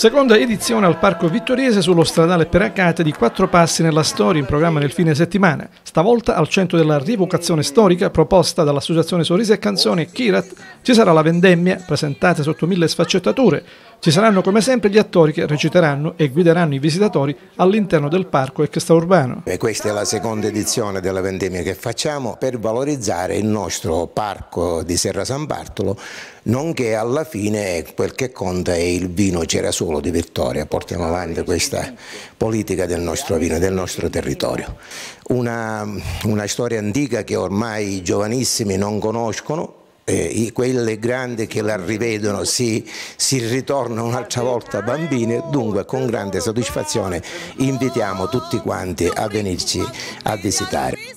Seconda edizione al Parco Vittoriese sullo stradale Peracate di quattro passi nella storia in programma nel fine settimana, stavolta al centro della rivocazione storica proposta dall'associazione Sorrisi e Canzoni Kirat, ci sarà la vendemmia presentata sotto mille sfaccettature, ci saranno come sempre gli attori che reciteranno e guideranno i visitatori all'interno del parco extraurbano. E questa è la seconda edizione della vendemmia che facciamo per valorizzare il nostro parco di Serra San Bartolo, nonché alla fine quel che conta è il vino Cerasolo solo di Vittoria portiamo avanti questa politica del nostro vino, del nostro territorio. Una, una storia antica che ormai i giovanissimi non conoscono, eh, quelle grandi che la rivedono si, si ritorna un'altra volta bambine, dunque con grande soddisfazione invitiamo tutti quanti a venirci a visitare.